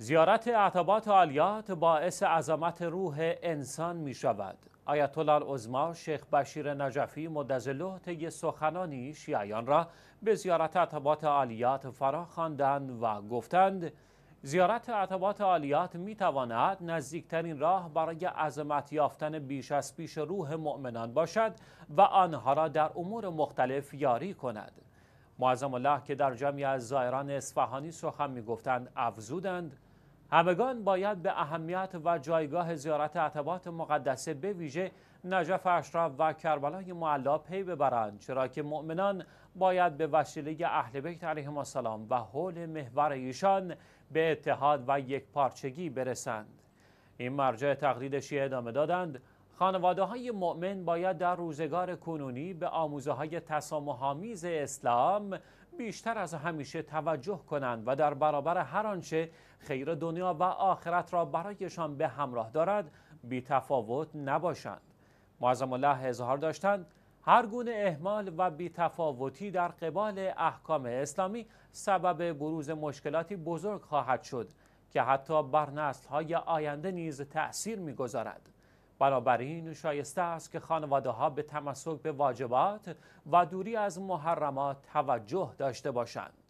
زیارت عتبات عالیات باعث عظمت روح انسان می شود. آیت الله العظما شیخ بشیر نجفی مدزله طی سخنانی شیعیان را به زیارت عتبات عالیات فرا خواندند و گفتند زیارت عتبات عالیات می تواند نزدیکترین راه برای عظمت یافتن بیش از پیش روح مؤمنان باشد و آنها را در امور مختلف یاری کند. معظم الله که در جمعی از زائران اصفهانی سخن می گفتند افزودند همگان باید به اهمیت و جایگاه زیارت عتبات مقدسه به ویژه نجف اشرف و کربلای معلا پی ببرند چرا که مؤمنان باید به وسیله اهل بیت علیهم السلام و حول محور ایشان به اتحاد و یکپارچگی برسند این مرجع تقلید شیعه ادامه دادند خانواده های مؤمن باید در روزگار کنونی به آموزه های تسامحامیز اسلام بیشتر از همیشه توجه کنند و در برابر هر آنچه خیر دنیا و آخرت را برایشان به همراه دارد بی تفاوت نباشند معظم الله اظهار داشتند هر گونه اهمال و تفاوتی در قبال احکام اسلامی سبب بروز مشکلاتی بزرگ خواهد شد که حتی بر نسل‌های آینده نیز تأثیر می‌گذارد. بنابراین شایسته است که خانواده ها به تمسک به واجبات و دوری از محرمات توجه داشته باشند.